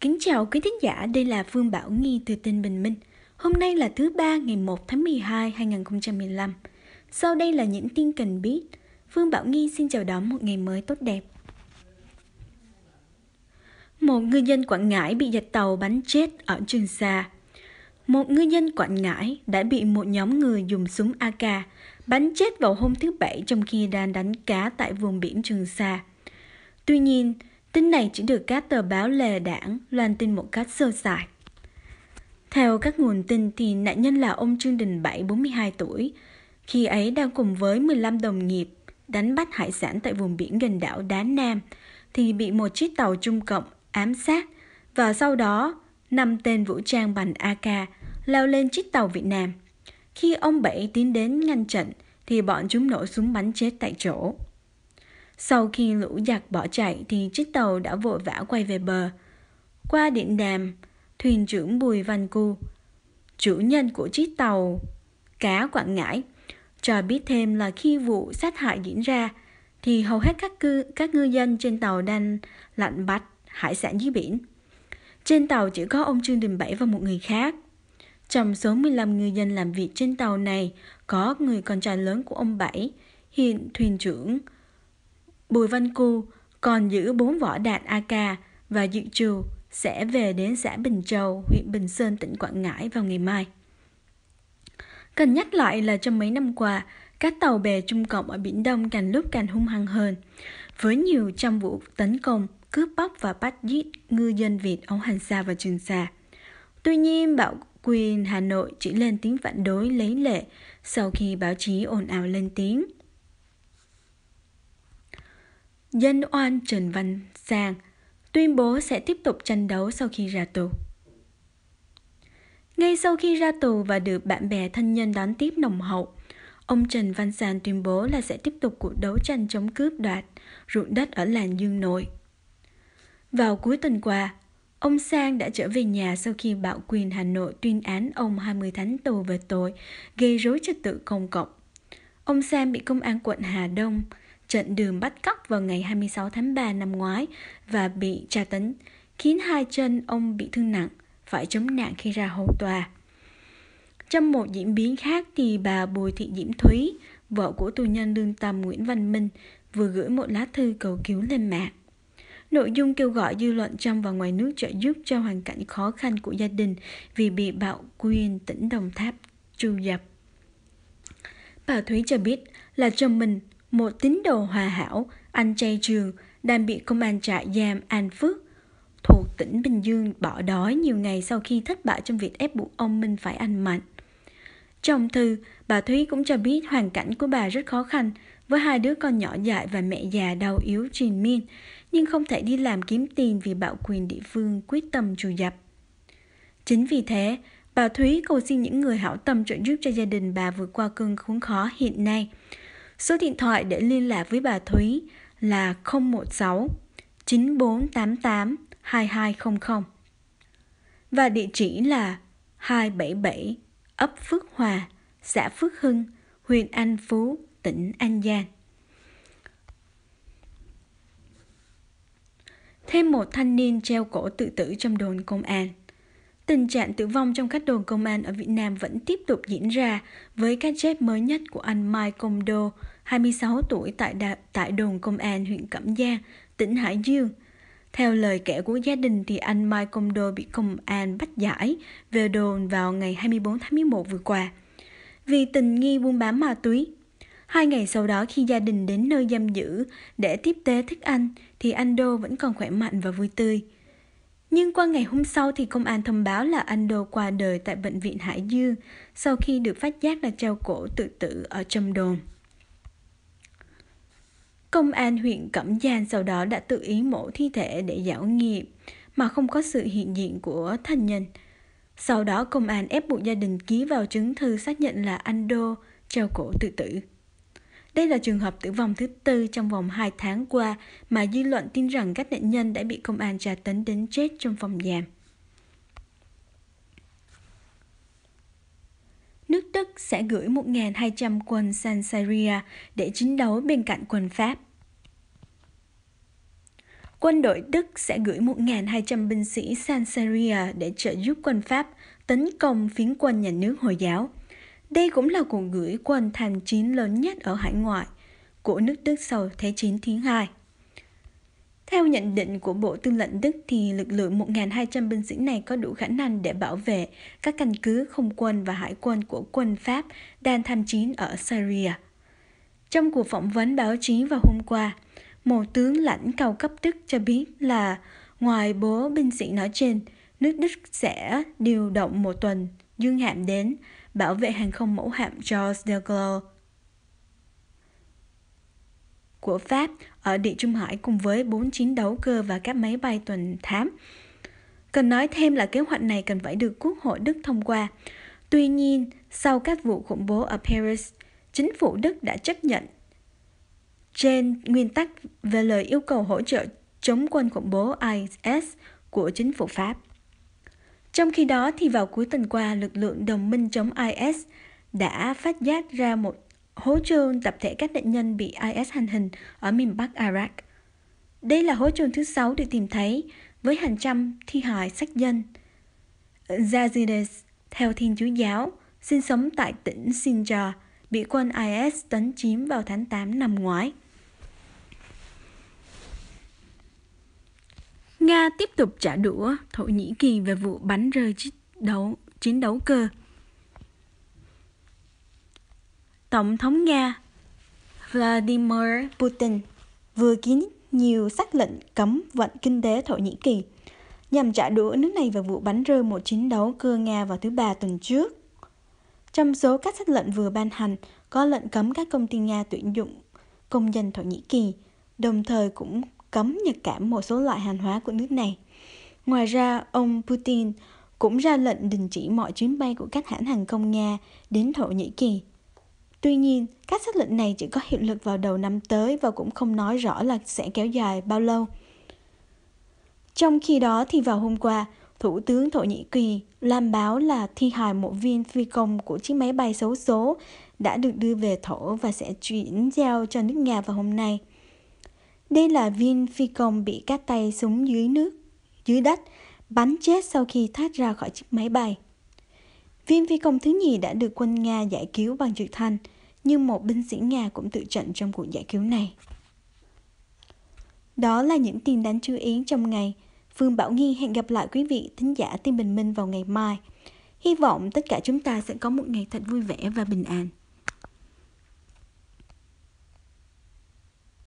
Kính chào quý thính giả, đây là Phương Bảo Nghi từ Tin Bình Minh. Hôm nay là thứ ba ngày 1 tháng 12, 2015. Sau đây là những tin cần biết. Phương Bảo Nghi xin chào đón một ngày mới tốt đẹp. Một ngư dân Quảng Ngãi bị giật tàu bắn chết ở Trường Sa. Một ngư dân Quảng Ngãi đã bị một nhóm người dùng súng AK bắn chết vào hôm thứ Bảy trong khi đang đánh cá tại vùng biển Trường Sa. Tuy nhiên, Tin này chỉ được các tờ báo lề đảng loan tin một cách sơ sài. Theo các nguồn tin thì nạn nhân là ông Trương Đình Bảy, 42 tuổi. Khi ấy đang cùng với 15 đồng nghiệp đánh bắt hải sản tại vùng biển gần đảo Đá Nam thì bị một chiếc tàu Trung Cộng ám sát và sau đó năm tên vũ trang bằng AK lao lên chiếc tàu Việt Nam. Khi ông Bảy tiến đến ngăn chặn thì bọn chúng nổ súng bắn chết tại chỗ. Sau khi lũ giặc bỏ chạy thì chiếc tàu đã vội vã quay về bờ. Qua điện đàm, thuyền trưởng Bùi Văn Cu, chủ nhân của chiếc tàu cá Quảng Ngãi, cho biết thêm là khi vụ sát hại diễn ra thì hầu hết các cư, các ngư dân trên tàu đang lặn bắt hải sản dưới biển. Trên tàu chỉ có ông Trương Đình Bảy và một người khác. Trong số 15 ngư dân làm việc trên tàu này có người con trai lớn của ông Bảy, hiện thuyền trưởng Bùi Văn Cư còn giữ bốn vỏ đạn AK và dự trù sẽ về đến xã Bình Châu, huyện Bình Sơn, tỉnh Quảng Ngãi vào ngày mai. Cần nhắc lại là trong mấy năm qua, các tàu bè Trung Cộng ở Biển Đông càng lúc càng hung hăng hơn, với nhiều trăm vụ tấn công, cướp bóc và bắt giết ngư dân Việt ở Hoàng Sa và Trường Sa. Tuy nhiên, Bảo quyền Hà Nội chỉ lên tiếng phản đối lấy lệ sau khi báo chí ồn ào lên tiếng – Dân oan Trần Văn Sang tuyên bố sẽ tiếp tục tranh đấu sau khi ra tù. Ngay sau khi ra tù và được bạn bè thân nhân đón tiếp nồng hậu, ông Trần Văn Sàn tuyên bố là sẽ tiếp tục cuộc đấu tranh chống cướp đoạt ruộng đất ở làng Dương Nội. Vào cuối tuần qua, ông Sang đã trở về nhà sau khi bạo quyền Hà Nội tuyên án ông 20 tháng tù về tội gây rối trật tự công cộng. Ông Sang bị công an quận Hà Đông trận đường bắt cóc vào ngày 26 tháng 3 năm ngoái và bị tra tấn, khiến hai chân ông bị thương nặng, phải chống nạn khi ra hầu tòa. Trong một diễn biến khác thì bà Bùi Thị Diễm Thúy, vợ của tù nhân lương tâm Nguyễn Văn Minh, vừa gửi một lá thư cầu cứu lên mạng. Nội dung kêu gọi dư luận trong và ngoài nước trợ giúp cho hoàn cảnh khó khăn của gia đình vì bị bạo quyền tỉnh Đồng Tháp tru dập. Bà Thúy cho biết là chồng mình một tín đồ hòa hảo, anh trai trường, đang bị công an trại giam An Phước thuộc tỉnh Bình Dương bỏ đói nhiều ngày sau khi thất bại trong việc ép buộc ông Minh phải ăn mặn. Trong thư, bà Thúy cũng cho biết hoàn cảnh của bà rất khó khăn với hai đứa con nhỏ dại và mẹ già đau yếu Trình Min, nhưng không thể đi làm kiếm tiền vì bạo quyền địa phương quyết tâm trù dập. Chính vì thế, bà Thúy cầu xin những người hảo tâm trợ giúp cho gia đình bà vượt qua cơn khốn khó hiện nay – Số điện thoại để liên lạc với bà Thúy là 016 9488 2200 và địa chỉ là 277 ấp Phước Hòa, xã Phước Hưng, huyện An Phú, tỉnh An Giang. Thêm một thanh niên treo cổ tự tử trong đồn công an. Tình trạng tử vong trong các đồn công an ở Việt Nam vẫn tiếp tục diễn ra với cái chết mới nhất của anh Mai Công Đô, 26 tuổi tại đà, tại đồn công an huyện Cẩm Giang, tỉnh Hải Dương. Theo lời kể của gia đình thì anh Mai Công Đô bị công an bắt giải về đồn vào ngày 24 tháng 11 vừa qua. Vì tình nghi buôn bán ma túy, hai ngày sau đó khi gia đình đến nơi giam giữ để tiếp tế thức ăn thì anh Đô vẫn còn khỏe mạnh và vui tươi. Nhưng qua ngày hôm sau thì công an thông báo là anh Đô qua đời tại bệnh viện Hải Dương sau khi được phát giác là treo cổ tự tử ở trong đồn. Công an huyện Cẩm Giang sau đó đã tự ý mổ thi thể để giảo nghiệm mà không có sự hiện diện của thân nhân. Sau đó công an ép buộc gia đình ký vào chứng thư xác nhận là anh Đô treo cổ tự tử. Đây là trường hợp tử vong thứ tư trong vòng 2 tháng qua mà dư luận tin rằng các nạn nhân đã bị công an tra tấn đến chết trong phòng giam. Nước Đức sẽ gửi 1.200 quân sang Syria để chiến đấu bên cạnh quân Pháp. Quân đội Đức sẽ gửi 1.200 binh sĩ sang Syria để trợ giúp quân Pháp tấn công phiến quân nhà nước Hồi giáo. Đây cũng là cuộc gửi quân tham chiến lớn nhất ở hải ngoại, của nước Đức sau Thế chiến thứ hai. Theo nhận định của Bộ Tư lệnh Đức thì lực lượng 1.200 binh sĩ này có đủ khả năng để bảo vệ các căn cứ không quân và hải quân của quân Pháp đang tham chiến ở Syria. Trong cuộc phỏng vấn báo chí vào hôm qua, một tướng lãnh cao cấp Đức cho biết là ngoài bố binh sĩ nói trên, nước Đức sẽ điều động một tuần dương hạm đến bảo vệ hàng không mẫu hạm Charles de Gaulle của Pháp ở Địa Trung Hải cùng với 4 chiến đấu cơ và các máy bay tuần thám. Cần nói thêm là kế hoạch này cần phải được Quốc hội Đức thông qua. Tuy nhiên, sau các vụ khủng bố ở Paris, chính phủ Đức đã chấp nhận trên nguyên tắc về lời yêu cầu hỗ trợ chống quân khủng bố IS của chính phủ Pháp. Trong khi đó thì vào cuối tuần qua, lực lượng đồng minh chống IS đã phát giác ra một hố trôn tập thể các nạn nhân bị IS hành hình ở miền Bắc Iraq. Đây là hố trôn thứ sáu được tìm thấy với hàng trăm thi hài xác dân. Yazidis, theo Thiên Chúa Giáo, sinh sống tại tỉnh Sinjar, bị quân IS tấn chiếm vào tháng 8 năm ngoái. Nga tiếp tục trả đũa Thổ Nhĩ Kỳ về vụ bắn rơi chiến đấu, chiến đấu cơ. Tổng thống Nga Vladimir Putin vừa ký nhiều sắc lệnh cấm vận kinh tế Thổ Nhĩ Kỳ nhằm trả đũa nước này về vụ bắn rơi một chiến đấu cơ Nga vào thứ Ba tuần trước. Trong số các sắc lệnh vừa ban hành có lệnh cấm các công ty Nga tuyển dụng công dân Thổ Nhĩ Kỳ, đồng thời cũng cấm nhập cảnh một số loại hàng hóa của nước này. Ngoài ra, ông Putin cũng ra lệnh đình chỉ mọi chuyến bay của các hãng hàng không Nga đến Thổ Nhĩ Kỳ. Tuy nhiên, các xác lệnh này chỉ có hiệu lực vào đầu năm tới và cũng không nói rõ là sẽ kéo dài bao lâu. Trong khi đó thì vào hôm qua, Thủ tướng Thổ Nhĩ Kỳ làm báo là thi hài một viên phi công của chiếc máy bay xấu số đã được đưa về Thổ và sẽ chuyển giao cho nước Nga vào hôm nay. Đây là viên phi công bị cát tay súng dưới nước, dưới đất, bắn chết sau khi thoát ra khỏi chiếc máy bay. Viên phi công thứ nhì đã được quân Nga giải cứu bằng trực thăng, nhưng một binh sĩ Nga cũng tự trận trong cuộc giải cứu này. Đó là những tin đáng chú ý trong ngày. Phương Bảo Nghi hẹn gặp lại quý vị thính giả tin bình minh vào ngày mai. Hy vọng tất cả chúng ta sẽ có một ngày thật vui vẻ và bình an.